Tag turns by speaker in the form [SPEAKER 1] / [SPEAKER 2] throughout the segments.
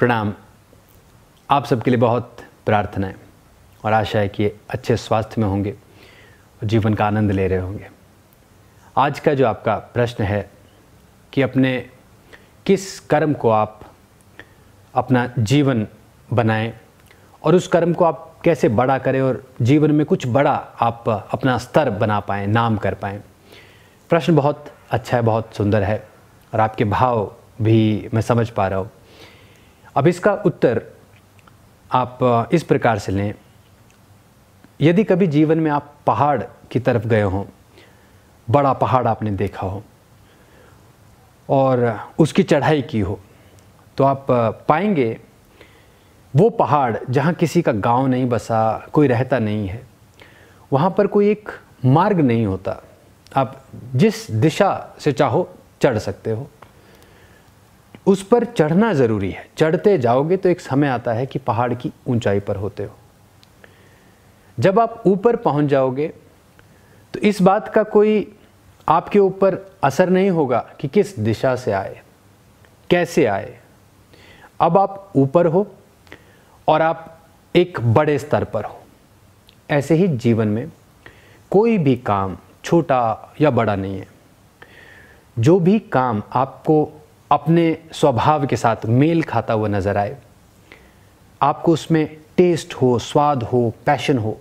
[SPEAKER 1] प्रणाम आप सबके लिए बहुत प्रार्थना है और आशा है कि अच्छे स्वास्थ्य में होंगे और जीवन का आनंद ले रहे होंगे आज का जो आपका प्रश्न है कि अपने किस कर्म को आप अपना जीवन बनाएं और उस कर्म को आप कैसे बड़ा करें और जीवन में कुछ बड़ा आप अपना स्तर बना पाएँ नाम कर पाएं प्रश्न बहुत अच्छा है बहुत सुंदर है और आपके भाव भी मैं समझ पा रहा हूँ अब इसका उत्तर आप इस प्रकार से लें यदि कभी जीवन में आप पहाड़ की तरफ गए हों बड़ा पहाड़ आपने देखा हो और उसकी चढ़ाई की हो तो आप पाएंगे वो पहाड़ जहाँ किसी का गांव नहीं बसा कोई रहता नहीं है वहाँ पर कोई एक मार्ग नहीं होता आप जिस दिशा से चाहो चढ़ सकते हो उस पर चढ़ना ज़रूरी है चढ़ते जाओगे तो एक समय आता है कि पहाड़ की ऊंचाई पर होते हो जब आप ऊपर पहुंच जाओगे तो इस बात का कोई आपके ऊपर असर नहीं होगा कि किस दिशा से आए कैसे आए अब आप ऊपर हो और आप एक बड़े स्तर पर हो ऐसे ही जीवन में कोई भी काम छोटा या बड़ा नहीं है जो भी काम आपको अपने स्वभाव के साथ मेल खाता हुआ नज़र आए आपको उसमें टेस्ट हो स्वाद हो पैशन हो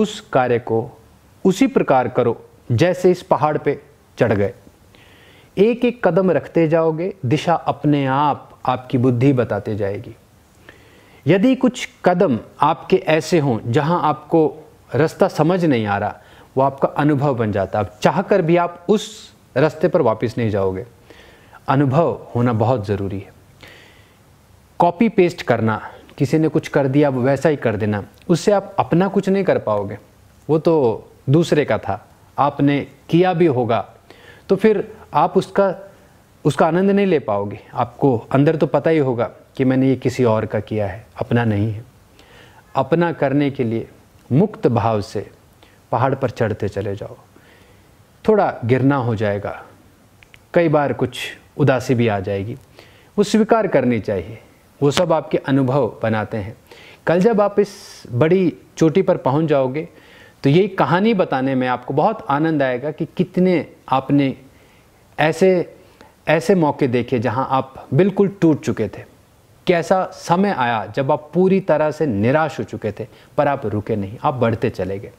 [SPEAKER 1] उस कार्य को उसी प्रकार करो जैसे इस पहाड़ पे चढ़ गए एक एक कदम रखते जाओगे दिशा अपने आप आपकी बुद्धि बताते जाएगी यदि कुछ कदम आपके ऐसे हों जहां आपको रास्ता समझ नहीं आ रहा वो आपका अनुभव बन जाता है चाह कर भी आप उस रास्ते पर वापस नहीं जाओगे अनुभव होना बहुत ज़रूरी है कॉपी पेस्ट करना किसी ने कुछ कर दिया वैसा ही कर देना उससे आप अपना कुछ नहीं कर पाओगे वो तो दूसरे का था आपने किया भी होगा तो फिर आप उसका उसका आनंद नहीं ले पाओगे आपको अंदर तो पता ही होगा कि मैंने ये किसी और का किया है अपना नहीं है अपना करने के लिए मुक्त भाव से पहाड़ पर चढ़ते चले जाओ थोड़ा गिरना हो जाएगा कई बार कुछ उदासी भी आ जाएगी वो स्वीकार करनी चाहिए वो सब आपके अनुभव बनाते हैं कल जब आप इस बड़ी चोटी पर पहुंच जाओगे तो यही कहानी बताने में आपको बहुत आनंद आएगा कि कितने आपने ऐसे ऐसे मौके देखे जहां आप बिल्कुल टूट चुके थे कैसा समय आया जब आप पूरी तरह से निराश हो चुके थे पर आप रुके नहीं आप बढ़ते चले गए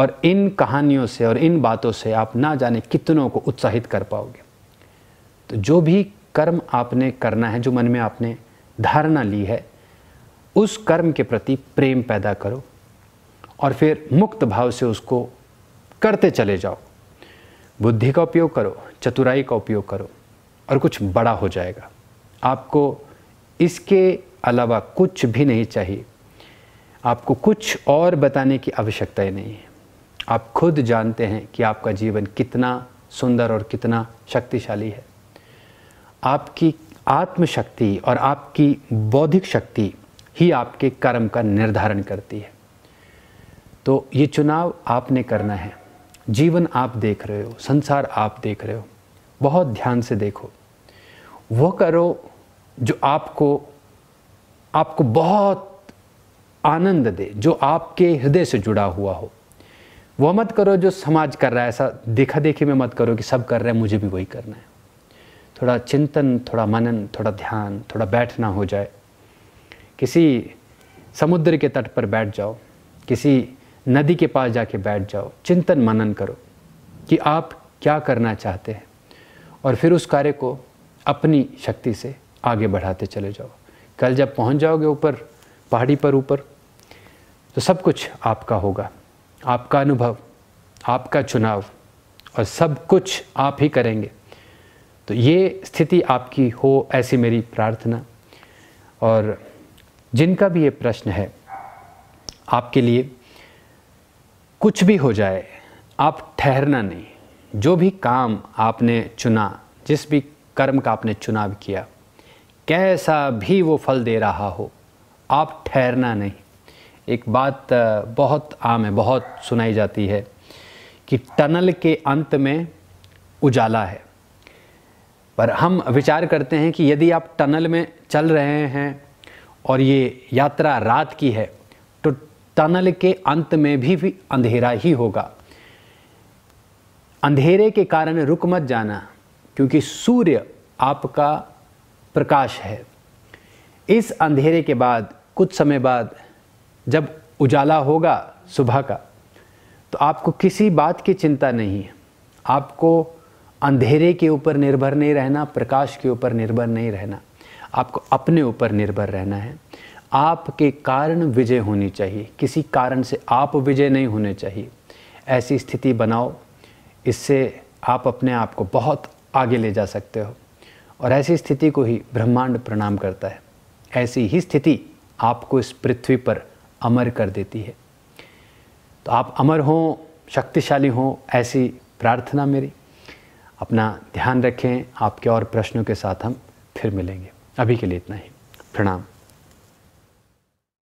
[SPEAKER 1] और इन कहानियों से और इन बातों से आप ना जाने कितनों को उत्साहित कर पाओगे तो जो भी कर्म आपने करना है जो मन में आपने धारणा ली है उस कर्म के प्रति प्रेम पैदा करो और फिर मुक्त भाव से उसको करते चले जाओ बुद्धि का उपयोग करो चतुराई का उपयोग करो और कुछ बड़ा हो जाएगा आपको इसके अलावा कुछ भी नहीं चाहिए आपको कुछ और बताने की आवश्यकता ही नहीं है आप खुद जानते हैं कि आपका जीवन कितना सुंदर और कितना शक्तिशाली है आपकी आत्मशक्ति और आपकी बौद्धिक शक्ति ही आपके कर्म का निर्धारण करती है तो ये चुनाव आपने करना है जीवन आप देख रहे हो संसार आप देख रहे हो बहुत ध्यान से देखो वह करो जो आपको आपको बहुत आनंद दे जो आपके हृदय से जुड़ा हुआ हो वह मत करो जो समाज कर रहा है ऐसा देखा देखी में मत करो कि सब कर रहे हैं मुझे भी वही करना है थोड़ा चिंतन थोड़ा मनन थोड़ा ध्यान थोड़ा बैठना हो जाए किसी समुद्र के तट पर बैठ जाओ किसी नदी के पास जाके बैठ जाओ चिंतन मनन करो कि आप क्या करना चाहते हैं और फिर उस कार्य को अपनी शक्ति से आगे बढ़ाते चले जाओ कल जब पहुंच जाओगे ऊपर पहाड़ी पर ऊपर तो सब कुछ आपका होगा आपका अनुभव आपका चुनाव और सब कुछ आप ही करेंगे तो ये स्थिति आपकी हो ऐसी मेरी प्रार्थना और जिनका भी ये प्रश्न है आपके लिए कुछ भी हो जाए आप ठहरना नहीं जो भी काम आपने चुना जिस भी कर्म का आपने चुनाव किया कैसा भी वो फल दे रहा हो आप ठहरना नहीं एक बात बहुत आम है बहुत सुनाई जाती है कि टनल के अंत में उजाला है पर हम विचार करते हैं कि यदि आप टनल में चल रहे हैं और ये यात्रा रात की है तो टनल के अंत में भी, भी अंधेरा ही होगा अंधेरे के कारण रुक मत जाना क्योंकि सूर्य आपका प्रकाश है इस अंधेरे के बाद कुछ समय बाद जब उजाला होगा सुबह का तो आपको किसी बात की चिंता नहीं है आपको अंधेरे के ऊपर निर्भर नहीं रहना प्रकाश के ऊपर निर्भर नहीं रहना आपको अपने ऊपर निर्भर रहना है आपके कारण विजय होनी चाहिए किसी कारण से आप विजय नहीं होने चाहिए ऐसी स्थिति बनाओ इससे आप अपने आप को बहुत आगे ले जा सकते हो और ऐसी स्थिति को ही ब्रह्मांड प्रणाम करता है ऐसी ही स्थिति आपको इस पृथ्वी पर अमर कर देती है तो आप अमर हों शक्तिशाली हों ऐसी प्रार्थना मेरी अपना ध्यान रखें आपके और प्रश्नों के साथ हम फिर मिलेंगे अभी के लिए इतना ही प्रणाम